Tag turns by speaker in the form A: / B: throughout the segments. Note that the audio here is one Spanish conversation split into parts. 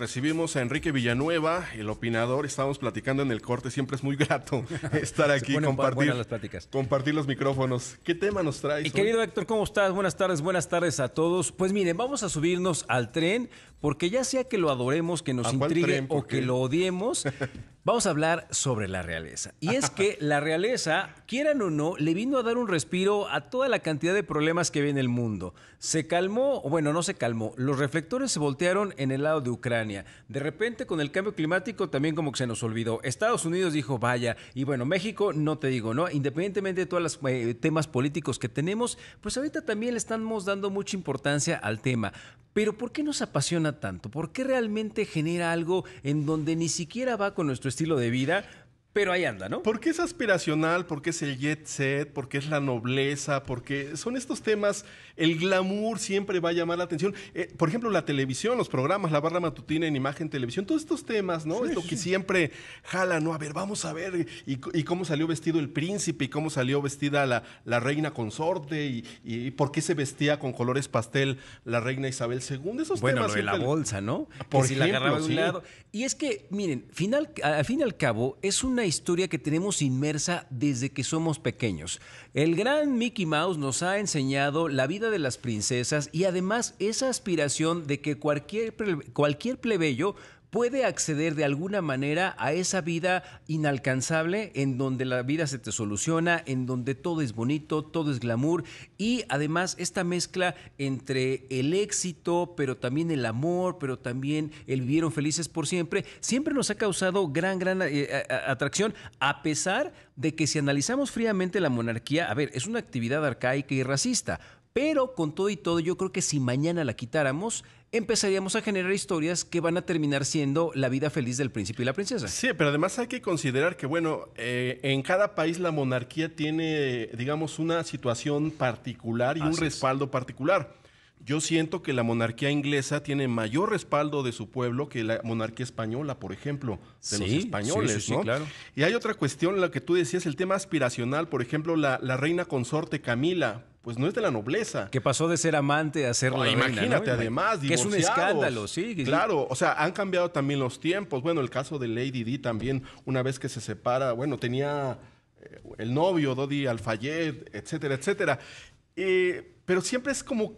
A: recibimos a Enrique Villanueva, el opinador. Estábamos platicando en el corte, siempre es muy grato estar aquí, compartir, compartir los micrófonos. ¿Qué tema nos trae Y querido
B: Héctor, ¿cómo estás? Buenas tardes, buenas tardes a todos. Pues miren, vamos a subirnos al tren, porque ya sea que lo adoremos, que nos intrigue o que lo odiemos, Vamos a hablar sobre la realeza. Y es que la realeza, quieran o no, le vino a dar un respiro a toda la cantidad de problemas que ve en el mundo. Se calmó, bueno, no se calmó, los reflectores se voltearon en el lado de Ucrania. De repente, con el cambio climático, también como que se nos olvidó. Estados Unidos dijo, vaya, y bueno, México, no te digo, ¿no? Independientemente de todos los eh, temas políticos que tenemos, pues ahorita también le estamos dando mucha importancia al tema. Pero ¿por qué nos apasiona tanto? ¿Por qué realmente genera algo en donde ni siquiera va con nuestro estilo estilo de vida pero ahí anda, ¿no? Porque
A: es aspiracional, porque es el jet set, porque es la nobleza, porque son estos temas, el glamour siempre va a llamar la atención. Eh, por ejemplo, la televisión, los programas, la barra matutina en imagen, televisión, todos estos temas, ¿no? es lo que siempre jala, ¿no? A ver, vamos a ver, y, cómo salió vestido el príncipe, y cómo salió vestida la, reina consorte, y, por qué se vestía con colores pastel la reina Isabel II. Esos bueno, Lo de la bolsa, ¿no? Por si la agarraba de un lado.
B: Y es que, miren, final, al fin y al cabo, es una historia que tenemos inmersa desde que somos pequeños. El gran Mickey Mouse nos ha enseñado la vida de las princesas y además esa aspiración de que cualquier, cualquier plebeyo puede acceder de alguna manera a esa vida inalcanzable en donde la vida se te soluciona, en donde todo es bonito, todo es glamour y además esta mezcla entre el éxito, pero también el amor, pero también el vivieron felices por siempre, siempre nos ha causado gran, gran eh, atracción, a pesar de que si analizamos fríamente la monarquía, a ver, es una actividad arcaica y racista pero con todo y todo, yo creo que si mañana la quitáramos, empezaríamos a generar historias que van a terminar siendo la vida feliz del príncipe y la princesa. Sí,
A: pero además hay que considerar que, bueno, eh, en cada país la monarquía tiene, digamos, una situación particular y un respaldo particular. Yo siento que la monarquía inglesa tiene mayor respaldo de su pueblo que la monarquía española, por ejemplo, de los españoles, ¿no? claro. Y hay otra cuestión, la que tú decías, el tema aspiracional, por ejemplo, la reina consorte Camila, pues no es de la nobleza.
B: Que pasó de ser amante a ser la ah, Imagínate, además, Que es un escándalo, sí. claro,
A: o sea, han cambiado también los tiempos. Bueno, el caso de Lady Di también, una vez que se separa, bueno, tenía eh, el novio, Dodi Alfayet, etcétera, etcétera. Eh, pero
B: siempre es como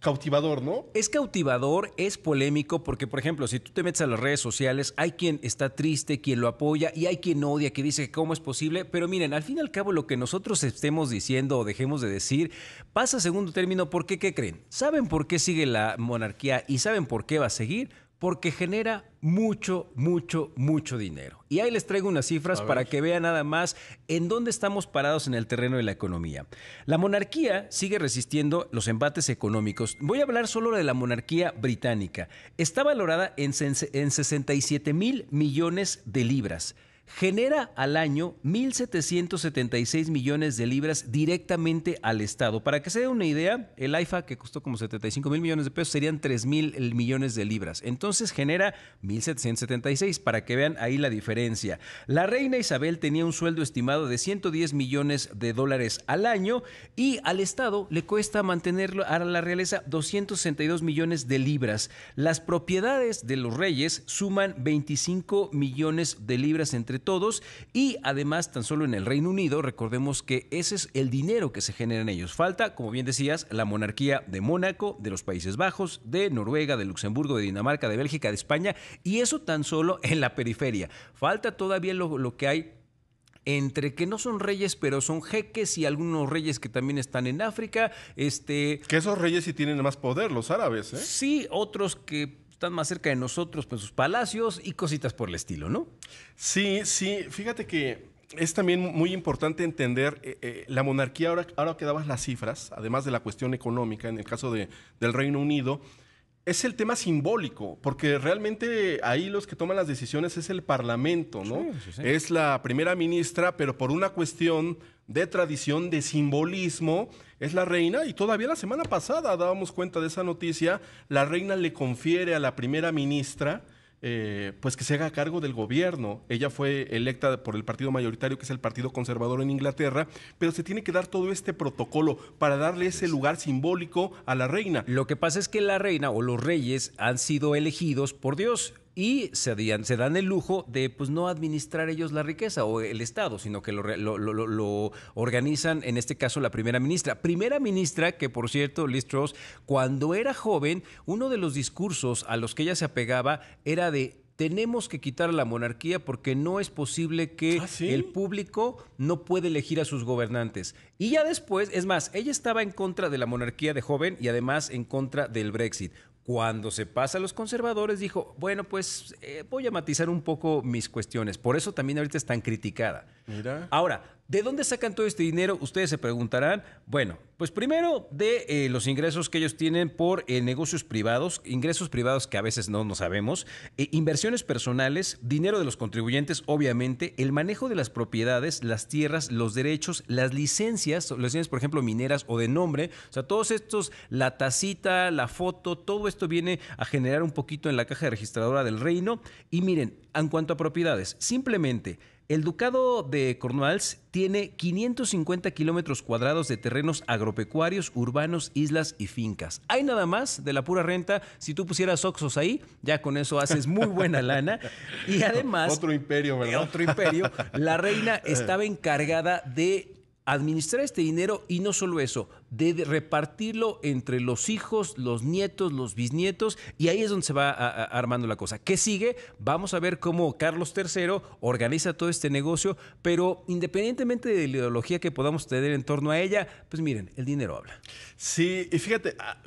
B: cautivador, ¿no? Es cautivador, es polémico, porque, por ejemplo, si tú te metes a las redes sociales, hay quien está triste, quien lo apoya y hay quien odia, que dice cómo es posible. Pero miren, al fin y al cabo, lo que nosotros estemos diciendo o dejemos de decir pasa a segundo término porque, ¿qué creen? ¿Saben por qué sigue la monarquía y saben por qué va a seguir? porque genera mucho, mucho, mucho dinero. Y ahí les traigo unas cifras para que vean nada más en dónde estamos parados en el terreno de la economía. La monarquía sigue resistiendo los embates económicos. Voy a hablar solo de la monarquía británica. Está valorada en, 67 mil millones de libras genera al año 1.776 millones de libras directamente al Estado. Para que se dé una idea, el AIFA, que costó como 75 mil millones de pesos, serían 3 mil millones de libras. Entonces genera 1.776, para que vean ahí la diferencia. La reina Isabel tenía un sueldo estimado de 110 millones de dólares al año y al Estado le cuesta mantenerlo a la realeza 262 millones de libras. Las propiedades de los reyes suman 25 millones de libras entre todos y además tan solo en el Reino Unido, recordemos que ese es el dinero que se genera en ellos. Falta, como bien decías, la monarquía de Mónaco, de los Países Bajos, de Noruega, de Luxemburgo, de Dinamarca, de Bélgica, de España y eso tan solo en la periferia. Falta todavía lo, que hay entre que no son reyes, pero son jeques y algunos reyes que también están en África. Este, que esos reyes sí tienen más poder, los árabes, ¿eh? Sí, otros que están más cerca de nosotros, pues sus palacios y cositas por el estilo, ¿no? Sí, sí, fíjate que es
A: también muy importante entender eh, eh, la monarquía, ahora, ahora que dabas las cifras, además de la cuestión económica, en el caso de, del Reino Unido, es el tema simbólico, porque realmente ahí los que toman las decisiones es el Parlamento, ¿no? Es la primera ministra, pero por una cuestión de tradición, de simbolismo, es la reina y todavía la semana pasada dábamos cuenta de esa noticia, la reina le confiere a la primera ministra eh, pues que se haga cargo del gobierno. Ella fue electa por el partido mayoritario, que es el Partido Conservador en Inglaterra, pero se tiene que dar todo este protocolo para darle ese lugar
B: simbólico a la reina. Lo que pasa es que la reina o los reyes han sido elegidos por Dios y se, dan el lujo de pues no administrar ellos la riqueza o el Estado, sino que lo, organizan, en este caso, la primera ministra. Primera ministra que, por cierto, Liz Truss, cuando era joven, uno de los discursos a los que ella se apegaba era de tenemos que quitar la monarquía porque no es posible que ah, el público no puede elegir a sus gobernantes. Y ya después, es más, ella estaba en contra de la monarquía de joven y además en contra del Brexit. Cuando se pasa a los conservadores, dijo, bueno, pues eh, voy a matizar un poco mis cuestiones. Por eso también ahorita están tan criticada Ahora, ¿de dónde sacan todo este dinero? Ustedes se preguntarán. Bueno, pues primero de eh, los ingresos que ellos tienen por eh, negocios privados, ingresos privados que a veces no nos sabemos, eh, inversiones personales, dinero de los contribuyentes, obviamente, el manejo de las propiedades, las tierras, los derechos, las licencias, licencias por ejemplo mineras o de nombre, o sea, todos estos, la tacita, la foto, todo esto viene a generar un poquito en la caja registradora del reino. Y miren, en cuanto a propiedades, simplemente el Ducado de Cornwalls tiene 550 kilómetros cuadrados de terrenos agropecuarios, urbanos, islas y fincas. Hay nada más de la pura renta. Si tú pusieras Oxos ahí, ya con eso haces muy buena lana. Y además. Otro imperio, ¿verdad? Otro imperio. La reina estaba encargada de administrar este dinero y no solo eso, de repartirlo entre los hijos, los nietos, los bisnietos, y ahí es donde se va armando la cosa. ¿Qué sigue? Vamos a ver cómo Carlos III organiza todo este negocio, pero independientemente de la ideología que podamos tener en torno a ella, pues miren, el dinero habla. Sí,
A: y fíjate, ah,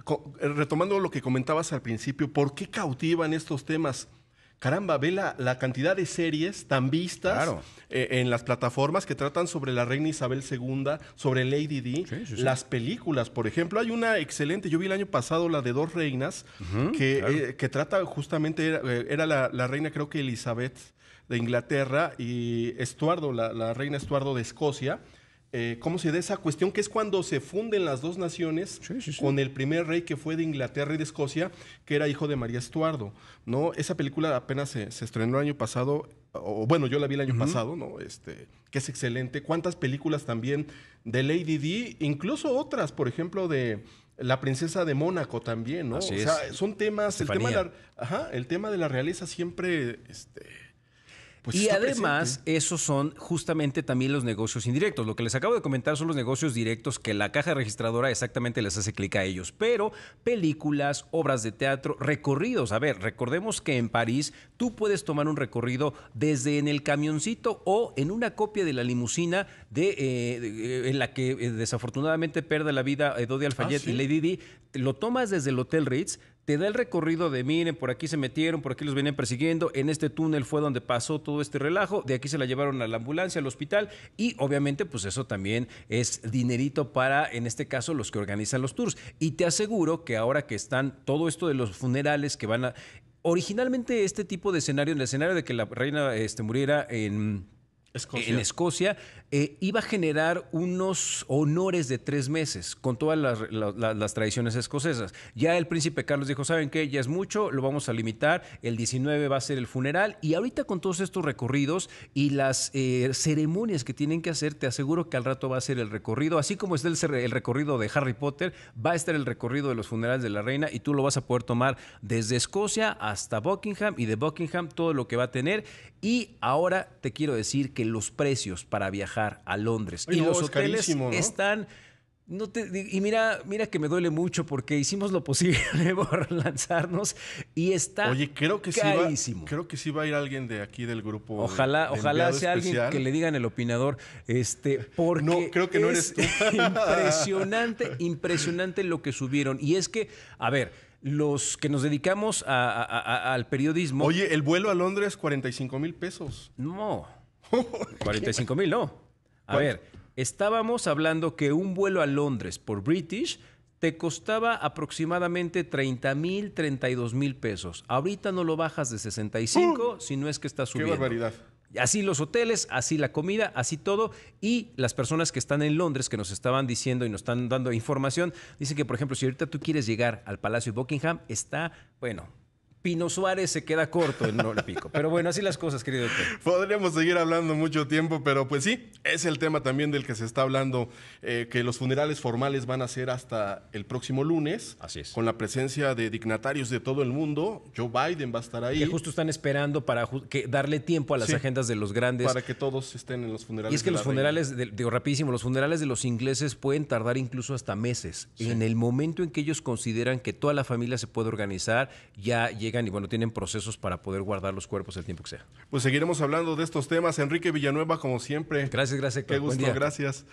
A: eh, retomando lo que comentabas al principio, ¿por qué cautivan estos temas? caramba, ve la, cantidad de series tan vistas eh, en las plataformas que tratan sobre la reina Isabel II, sobre Lady Di, las películas, por ejemplo, hay una excelente, yo vi el año pasado la de dos reinas, eh, que, trata justamente, eh, era, la, la, reina creo que Elizabeth de Inglaterra y Estuardo, la, la reina Estuardo de Escocia, eh, cómo se da esa cuestión, que es cuando se funden las dos naciones con el primer rey que fue de Inglaterra y de Escocia, que era hijo de María Estuardo. ¿no? Esa película apenas se, estrenó el año pasado, o bueno, yo la vi el año pasado, ¿no? Este, que es excelente. ¿Cuántas películas también de Lady D? Incluso otras, por ejemplo, de la princesa de Mónaco también, ¿no? o sea, son temas, el tema, de la, ajá, el tema de la realeza siempre, este,
B: pues y además, esos son justamente también los negocios indirectos. Lo que les acabo de comentar son los negocios directos que la caja registradora exactamente les hace clic a ellos. Pero películas, obras de teatro, recorridos. A ver, recordemos que en París tú puedes tomar un recorrido desde en el camioncito o en una copia de la limusina de, eh, en la que eh, desafortunadamente pierde la vida eh, Dodi Alfayet ah, y Lady Di. Lo tomas desde el Hotel Ritz te da el recorrido de miren, por aquí se metieron, por aquí los venían persiguiendo, en este túnel fue donde pasó todo este relajo, de aquí se la llevaron a la ambulancia, al hospital y obviamente pues eso también es dinerito para en este caso los que organizan los tours. Y te aseguro que ahora que están todo esto de los funerales que van a... Originalmente este tipo de escenario, en el escenario de que la reina este, muriera en en Escocia, eh, iba a generar unos honores de tres meses con todas las, tradiciones escocesas. Ya el príncipe Carlos dijo, ¿saben qué? Ya es mucho, lo vamos a limitar, el 19 va a ser el funeral y ahorita con todos estos recorridos y las eh, ceremonias que tienen que hacer, te aseguro que al rato va a ser el recorrido, así como es el recorrido de Harry Potter, va a estar el recorrido de los funerales de la reina y tú lo vas a poder tomar desde Escocia hasta Buckingham y de Buckingham todo lo que va a tener. Y ahora te quiero decir que los precios para viajar a Londres y los hoteles están... No te, y mira, mira que me duele mucho porque hicimos lo posible por lanzarnos y está Oye, creo que carísimo.
A: Sí va, creo que sí va a ir alguien de aquí del grupo. Ojalá, ojalá sea alguien que le digan el opinador.
B: Este, porque no, creo que no es eres tú. impresionante, impresionante lo que subieron. Y es que, a ver, los que nos dedicamos al periodismo. Oye, el vuelo a Londres, 45 mil pesos. No. 45 mil, no. A ver, estábamos hablando que un vuelo a Londres por British te costaba aproximadamente 30 mil, 32 mil pesos. Ahorita no lo bajas de 65, sino ¡Uh! si no es que está subiendo. Qué barbaridad. Así los hoteles, así la comida, así todo. Y las personas que están en Londres, que nos estaban diciendo y nos están dando información, dicen que, por ejemplo, si ahorita tú quieres llegar al Palacio de Buckingham, está, bueno, Pino Suárez se queda corto en el Pico. Pero bueno, así las cosas, querido Podríamos seguir hablando mucho tiempo, pero pues sí,
A: es el tema también del que se está hablando, eh, que los funerales formales van a ser hasta el próximo lunes. Así es. Con la presencia de dignatarios de todo el mundo. Joe Biden va a estar ahí. Que justo
B: están esperando para darle tiempo a las agendas de los grandes. Para que todos estén en los funerales. Y es que los funerales, digo rapidísimo, los funerales de los ingleses pueden tardar incluso hasta meses. En el momento en que ellos consideran que toda la familia se puede organizar, ya llega y bueno, tienen procesos para poder guardar los cuerpos el tiempo que sea.
A: Pues seguiremos hablando de estos temas. Enrique Villanueva, como siempre. Gracias, gracias. Qué gusto, gracias.